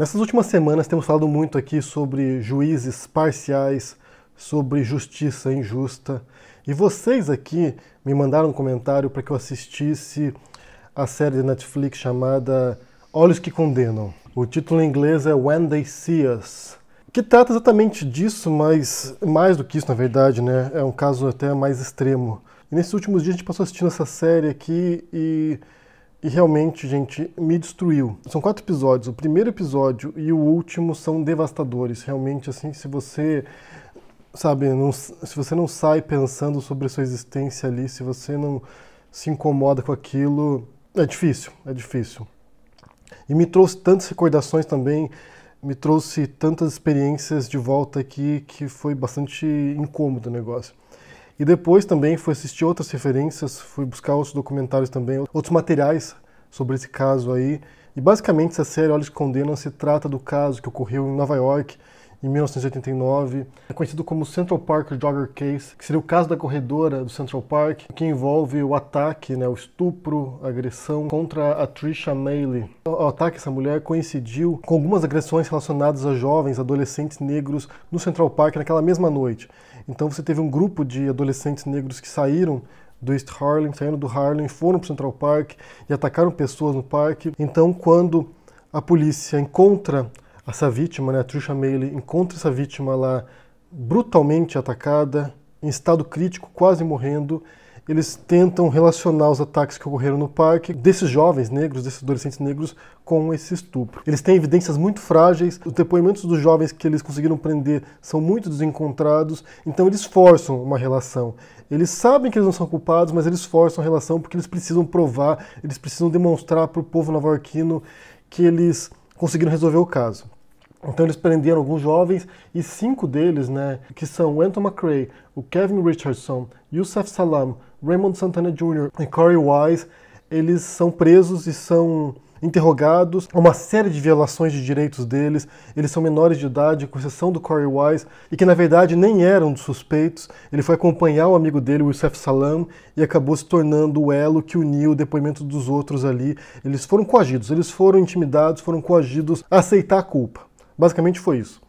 Nessas últimas semanas temos falado muito aqui sobre juízes parciais, sobre justiça injusta, e vocês aqui me mandaram um comentário para que eu assistisse a série da Netflix chamada Olhos que Condenam. O título em inglês é When They See Us, que trata exatamente disso, mas mais do que isso, na verdade, né? É um caso até mais extremo. E nesses últimos dias a gente passou assistindo essa série aqui e e realmente, gente, me destruiu. São quatro episódios. O primeiro episódio e o último são devastadores. Realmente, assim, se você sabe, não, se você não sai pensando sobre a sua existência ali, se você não se incomoda com aquilo, é difícil, é difícil. E me trouxe tantas recordações também, me trouxe tantas experiências de volta aqui que foi bastante incômodo o negócio. E depois também fui assistir outras referências, fui buscar outros documentários também, outros materiais sobre esse caso aí. E basicamente essa série Olhos que Condenam se trata do caso que ocorreu em Nova York em 1989, é conhecido como Central Park Jogger Case, que seria o caso da corredora do Central Park, que envolve o ataque, né, o estupro, a agressão contra a Trisha Maylie. O ataque essa mulher coincidiu com algumas agressões relacionadas a jovens, adolescentes negros no Central Park naquela mesma noite. Então você teve um grupo de adolescentes negros que saíram do East Harlem, saíram do Harlem, foram para o Central Park e atacaram pessoas no parque. Então quando a polícia encontra essa vítima, né, a Trisha Meile, encontra essa vítima lá brutalmente atacada, em estado crítico, quase morrendo. Eles tentam relacionar os ataques que ocorreram no parque desses jovens negros, desses adolescentes negros, com esse estupro. Eles têm evidências muito frágeis, os depoimentos dos jovens que eles conseguiram prender são muito desencontrados, então eles forçam uma relação. Eles sabem que eles não são culpados, mas eles forçam a relação porque eles precisam provar, eles precisam demonstrar para o povo nova-iorquino que eles conseguiram resolver o caso. Então eles prenderam alguns jovens e cinco deles, né, que são o Anton McRae, o Kevin Richardson, Youssef Salam, Raymond Santana Jr. e Corey Wise, eles são presos e são interrogados, uma série de violações de direitos deles, eles são menores de idade, com exceção do Corey Wise, e que na verdade nem eram dos suspeitos, ele foi acompanhar o amigo dele, o Youssef Salam, e acabou se tornando o elo que uniu o depoimento dos outros ali, eles foram coagidos, eles foram intimidados, foram coagidos a aceitar a culpa. Basicamente foi isso.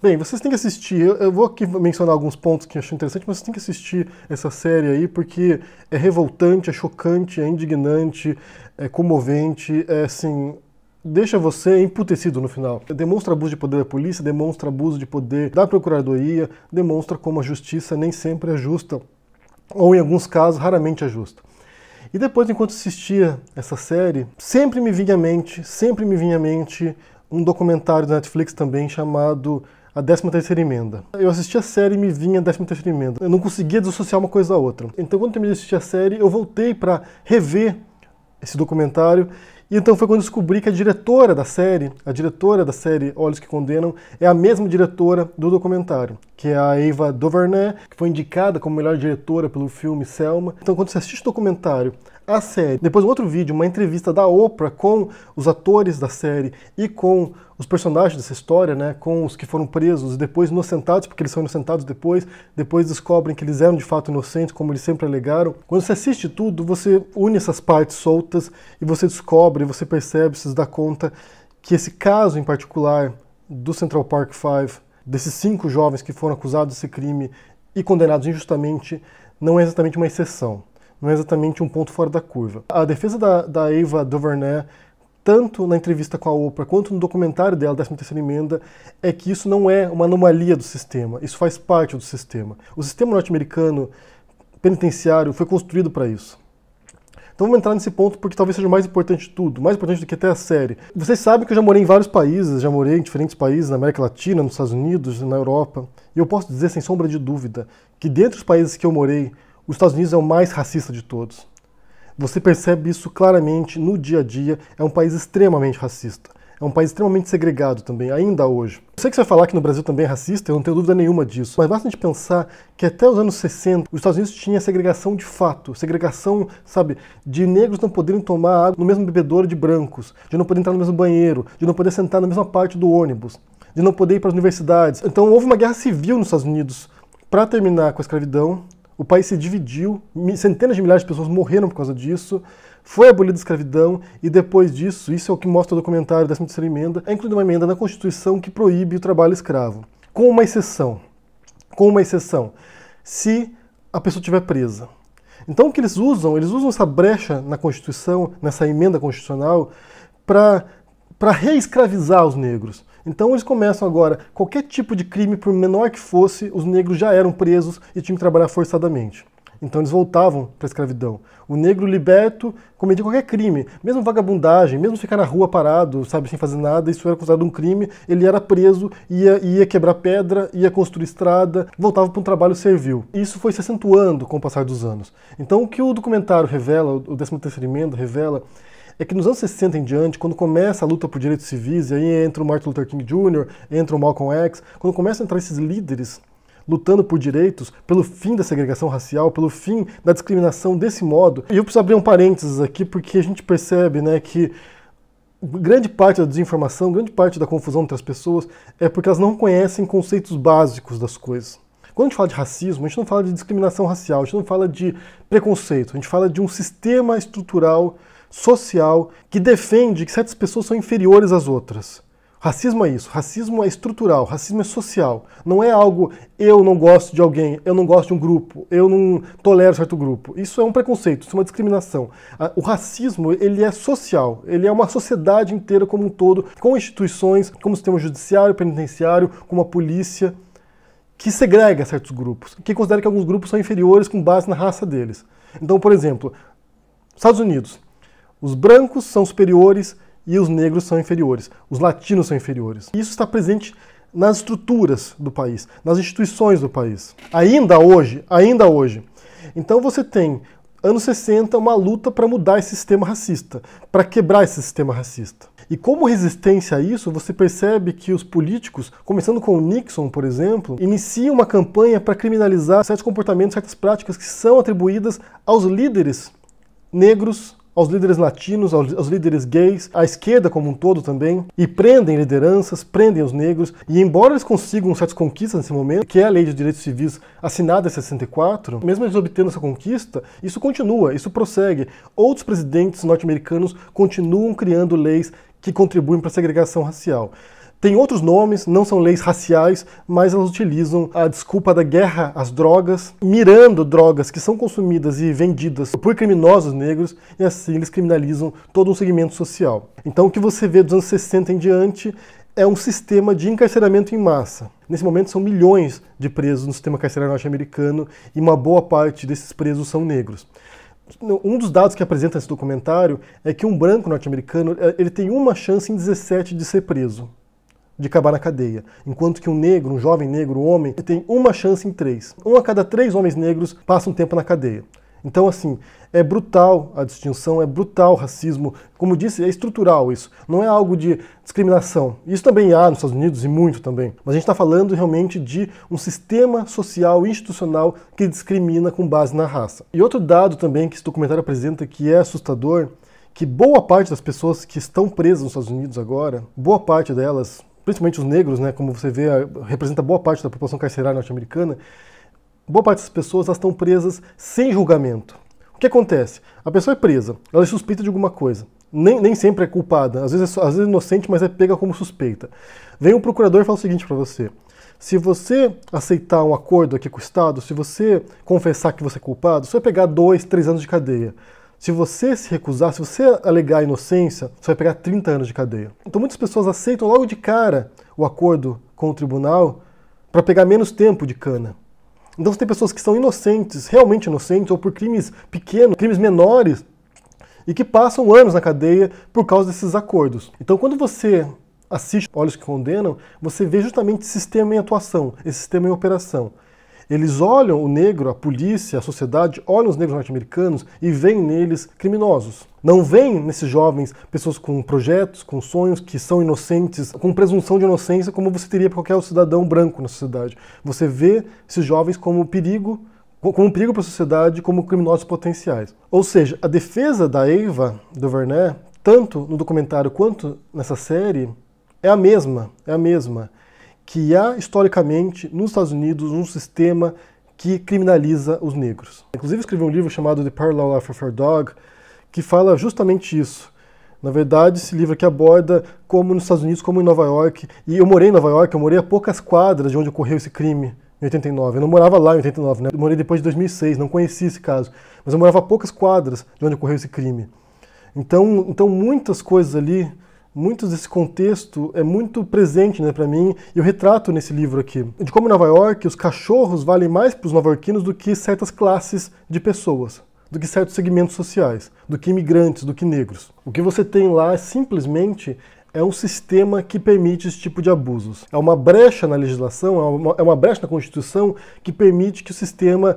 Bem, vocês têm que assistir. Eu, eu, vou aqui mencionar alguns pontos que eu achei interessante, mas vocês têm que assistir essa série aí, porque é revoltante, é chocante, é indignante, é comovente, é assim. Deixa você emputecido no final. Demonstra abuso de poder da polícia, demonstra abuso de poder da procuradoria, demonstra como a justiça nem sempre é justa, ou em alguns casos, raramente é justa. E depois, enquanto assistia essa série, sempre me vinha à mente, sempre me vinha à mente um documentário da Netflix também chamado A 13ª Emenda. Eu assisti a série e me vinha a 13ª Emenda. Eu não conseguia dissociar uma coisa da outra. Então quando eu terminei de assistir a série, eu voltei para rever esse documentário e então foi quando descobri que a diretora da série, a diretora da série Olhos que Condenam, é a mesma diretora do documentário, que é a Eva Duvernay, que foi indicada como melhor diretora pelo filme Selma. Então, quando você assiste o documentário, a série. Depois, um outro vídeo, uma entrevista da Oprah com os atores da série e com os personagens dessa história, né, com os que foram presos e depois inocentados, porque eles são inocentados depois, depois descobrem que eles eram de fato inocentes, como eles sempre alegaram. Quando você assiste tudo, você une essas partes soltas e você descobre, você percebe, se dá conta que esse caso em particular do Central Park 5, desses cinco jovens que foram acusados desse crime e condenados injustamente, não é exatamente uma exceção não é exatamente um ponto fora da curva. A defesa da, da Eva Duvernay, tanto na entrevista com a Oprah quanto no documentário dela, 13 terceira Emenda, é que isso não é uma anomalia do sistema, isso faz parte do sistema. O sistema norte-americano penitenciário foi construído para isso. Então vamos entrar nesse ponto porque talvez seja o mais importante de tudo, mais importante do que até a série. Vocês sabem que eu já morei em vários países, já morei em diferentes países, na América Latina, nos Estados Unidos, na Europa, e eu posso dizer sem sombra de dúvida que dentre os países que eu morei, os Estados Unidos é o mais racista de todos. Você percebe isso claramente no dia a dia. É um país extremamente racista. É um país extremamente segregado também, ainda hoje. Eu sei que você vai falar que no Brasil também é racista, eu não tenho dúvida nenhuma disso. Mas basta a gente pensar que até os anos 60, os Estados Unidos tinha segregação de fato. Segregação, sabe, de negros não poderem tomar água no mesmo bebedouro de brancos, de não poder entrar no mesmo banheiro, de não poder sentar na mesma parte do ônibus, de não poder ir para as universidades. Então houve uma guerra civil nos Estados Unidos para terminar com a escravidão o país se dividiu, centenas de milhares de pessoas morreram por causa disso, foi abolida a escravidão e depois disso, isso é o que mostra o documentário da 13ª Emenda, é incluída uma emenda na Constituição que proíbe o trabalho escravo, com uma exceção, com uma exceção, se a pessoa estiver presa. Então o que eles usam, eles usam essa brecha na Constituição, nessa emenda constitucional, para reescravizar os negros. Então eles começam agora, qualquer tipo de crime, por menor que fosse, os negros já eram presos e tinham que trabalhar forçadamente. Então eles voltavam para a escravidão. O negro liberto cometia qualquer crime, mesmo vagabundagem, mesmo ficar na rua parado, sabe, sem fazer nada, isso era considerado um crime. Ele era preso, ia, ia quebrar pedra, ia construir estrada, voltava para um trabalho servil. Isso foi se acentuando com o passar dos anos. Então o que o documentário revela, o 13ª emenda revela, é que nos anos 60 em diante, quando começa a luta por direitos civis, e aí entra o Martin Luther King Jr., entra o Malcolm X, quando começam a entrar esses líderes lutando por direitos, pelo fim da segregação racial, pelo fim da discriminação desse modo. E eu preciso abrir um parênteses aqui, porque a gente percebe né, que grande parte da desinformação, grande parte da confusão entre as pessoas é porque elas não conhecem conceitos básicos das coisas. Quando a gente fala de racismo, a gente não fala de discriminação racial, a gente não fala de preconceito, a gente fala de um sistema estrutural social, que defende que certas pessoas são inferiores às outras. Racismo é isso, racismo é estrutural, racismo é social. Não é algo eu não gosto de alguém, eu não gosto de um grupo, eu não tolero certo grupo. Isso é um preconceito, isso é uma discriminação. O racismo, ele é social, ele é uma sociedade inteira como um todo, com instituições, como o sistema judiciário, penitenciário, como a polícia, que segrega certos grupos, que considera que alguns grupos são inferiores com base na raça deles. Então, por exemplo, Estados Unidos, os brancos são superiores e os negros são inferiores, os latinos são inferiores. Isso está presente nas estruturas do país, nas instituições do país. Ainda hoje, ainda hoje. Então você tem anos 60 uma luta para mudar esse sistema racista, para quebrar esse sistema racista. E como resistência a isso, você percebe que os políticos, começando com o Nixon, por exemplo, iniciam uma campanha para criminalizar certos comportamentos, certas práticas que são atribuídas aos líderes negros aos líderes latinos, aos, aos líderes gays, à esquerda como um todo também, e prendem lideranças, prendem os negros, e embora eles consigam certas conquistas nesse momento, que é a Lei de Direitos Civis assinada em 64, mesmo eles obtendo essa conquista, isso continua, isso prossegue. Outros presidentes norte-americanos continuam criando leis que contribuem para a segregação racial. Tem outros nomes, não são leis raciais, mas elas utilizam a desculpa da guerra às drogas, mirando drogas que são consumidas e vendidas por criminosos negros, e assim eles criminalizam todo um segmento social. Então o que você vê dos anos 60 em diante é um sistema de encarceramento em massa. Nesse momento são milhões de presos no sistema carcerário norte-americano e uma boa parte desses presos são negros um dos dados que apresenta esse documentário é que um branco norte-americano eh, ele tem uma chance em 17 de ser preso de acabar na cadeia. Enquanto que um negro, um jovem negro, um homem, tem uma chance em três. Um a cada três homens negros passa um tempo na cadeia. Então, assim, é brutal a distinção, é brutal o racismo. Como disse, é estrutural isso. Não é algo de discriminação. Isso também há nos Estados Unidos e muito também. Mas a gente está falando realmente de um sistema social institucional que discrimina com base na raça. E outro dado também que esse documentário apresenta que é assustador, que boa parte das pessoas que estão presas nos Estados Unidos agora, boa parte delas, principalmente os negros, né, como você vê, representa boa parte da população carcerária norte-americana, boa parte dessas pessoas elas estão presas sem julgamento. O que acontece? A pessoa é presa, ela é suspeita de alguma coisa. Nem, nem sempre é culpada, às vezes é, às vezes é inocente, mas é pega como suspeita. Vem um procurador e fala o seguinte para você: se você aceitar um acordo aqui com o Estado, se você confessar que você é culpado, você vai pegar dois, três anos de cadeia. Se você se recusar, se você alegar inocência, você vai pegar 30 anos de cadeia. Então muitas pessoas aceitam logo de cara o acordo com o tribunal para pegar menos tempo de cana. Então você tem pessoas que são inocentes, realmente inocentes, ou por crimes pequenos, crimes menores, e que passam anos na cadeia por causa desses acordos. Então quando você assiste Olhos que Condenam, você vê justamente esse sistema em atuação, esse sistema em operação. Eles olham o negro, a polícia, a sociedade, olham os negros norte-americanos e veem neles criminosos. Não veem nesses jovens pessoas com projetos, com sonhos, que são inocentes, com presunção de inocência, como você teria para qualquer cidadão branco na sociedade. Você vê esses jovens como perigo, como um perigo para a sociedade, como criminosos potenciais. Ou seja, a defesa da Eva Duvernay, tanto no documentário quanto nessa série, é a mesma, é a mesma que há historicamente nos Estados Unidos um sistema que criminaliza os negros. Inclusive escrevi um livro chamado The Parallel Life of a Dog que fala justamente isso. Na verdade, esse livro aqui aborda como nos Estados Unidos, como em Nova York. E eu morei em Nova York, eu morei a poucas quadras de onde ocorreu esse crime em 89. Eu não morava lá em 89, né? Eu morei depois de 2006, não conheci esse caso. Mas eu morava a poucas quadras de onde ocorreu esse crime. Então, então muitas coisas ali muito desse contexto é muito presente né, para mim e eu retrato nesse livro aqui. De como em Nova York os cachorros valem mais para os nova do que certas classes de pessoas, do que certos segmentos sociais, do que imigrantes, do que negros. O que você tem lá é simplesmente é um sistema que permite esse tipo de abusos. É uma brecha na legislação, é uma, é uma brecha na Constituição que permite que o sistema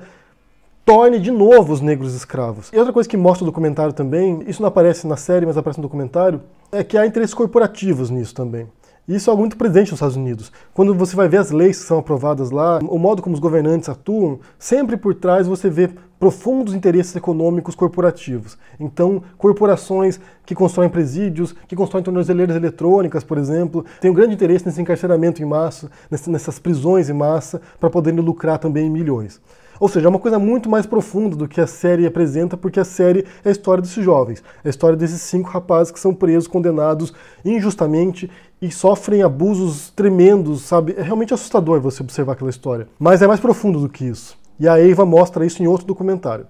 torne de novo os negros escravos. E outra coisa que mostra o documentário também, isso não aparece na série, mas aparece no documentário, é que há interesses corporativos nisso também. Isso é algo muito presente nos Estados Unidos. Quando você vai ver as leis que são aprovadas lá, o modo como os governantes atuam, sempre por trás você vê profundos interesses econômicos corporativos. Então, corporações que constroem presídios, que constroem tornozeleiras eletrônicas, por exemplo, têm um grande interesse nesse encarceramento em massa, nessas prisões em massa, para poderem lucrar também em milhões. Ou seja, é uma coisa muito mais profunda do que a série apresenta, porque a série é a história desses jovens, é a história desses cinco rapazes que são presos, condenados injustamente e sofrem abusos tremendos, sabe? É realmente assustador você observar aquela história. Mas é mais profundo do que isso. E a Eva mostra isso em outro documentário.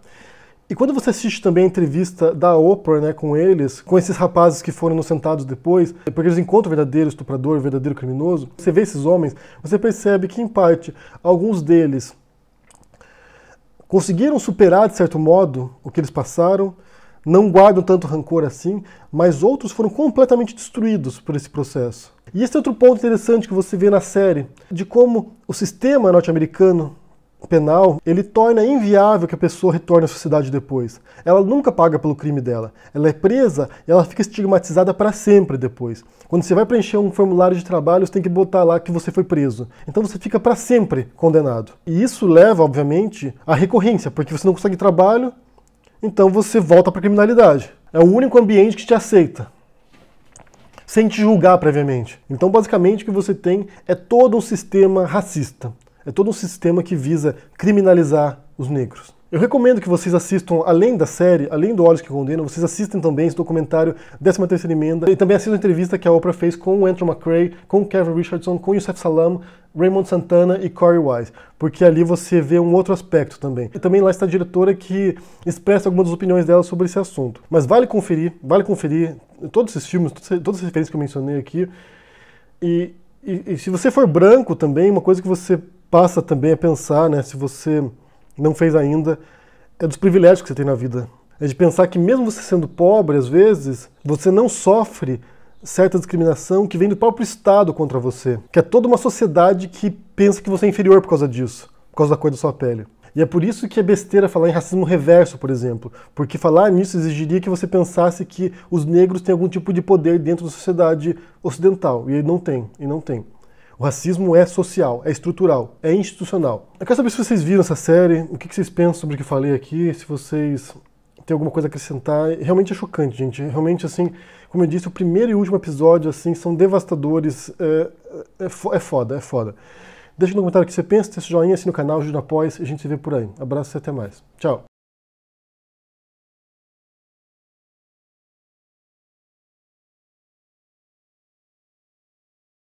E quando você assiste também a entrevista da Oprah né, com eles, com esses rapazes que foram inocentados depois, porque eles encontram o verdadeiro estuprador, o verdadeiro criminoso, você vê esses homens, você percebe que, em parte, alguns deles conseguiram superar, de certo modo, o que eles passaram, não guardam tanto rancor assim, mas outros foram completamente destruídos por esse processo. E esse é outro ponto interessante que você vê na série, de como o sistema norte-americano penal, ele torna inviável que a pessoa retorne à sociedade depois. Ela nunca paga pelo crime dela. Ela é presa e ela fica estigmatizada para sempre depois. Quando você vai preencher um formulário de trabalho, você tem que botar lá que você foi preso. Então você fica para sempre condenado. E isso leva, obviamente, à recorrência, porque você não consegue trabalho, então você volta para a criminalidade. É o único ambiente que te aceita sem te julgar previamente. Então, basicamente, o que você tem é todo um sistema racista. É todo um sistema que visa criminalizar os negros. Eu recomendo que vocês assistam, além da série, além do Olhos que Condenam, vocês assistem também esse documentário 13ª Emenda e também assistam a entrevista que a Oprah fez com o Andrew McRae, com o Kevin Richardson, com o Youssef Salam, Raymond Santana e Corey Wise, porque ali você vê um outro aspecto também. E também lá está a diretora que expressa algumas das opiniões dela sobre esse assunto. Mas vale conferir, vale conferir todos esses filmes, todas essas referências que eu mencionei aqui. E, e, e se você for branco também, uma coisa que você passa também a pensar, né, se você não fez ainda, é dos privilégios que você tem na vida. É de pensar que mesmo você sendo pobre, às vezes, você não sofre certa discriminação que vem do próprio Estado contra você, que é toda uma sociedade que pensa que você é inferior por causa disso, por causa da cor da sua pele. E é por isso que é besteira falar em racismo reverso, por exemplo, porque falar nisso exigiria que você pensasse que os negros têm algum tipo de poder dentro da sociedade ocidental, e não tem, e não tem. O racismo é social, é estrutural, é institucional. Eu quero saber se vocês viram essa série, o que vocês pensam sobre o que falei aqui, se vocês têm alguma coisa a acrescentar. É realmente é chocante, gente. É realmente, assim, como eu disse, o primeiro e último episódio, assim, são devastadores. É, é, é, é foda, é foda. Deixa no comentário o que você pensa, deixa o joinha, assina o canal, ajuda após e a gente se vê por aí. Abraço e até mais. Tchau.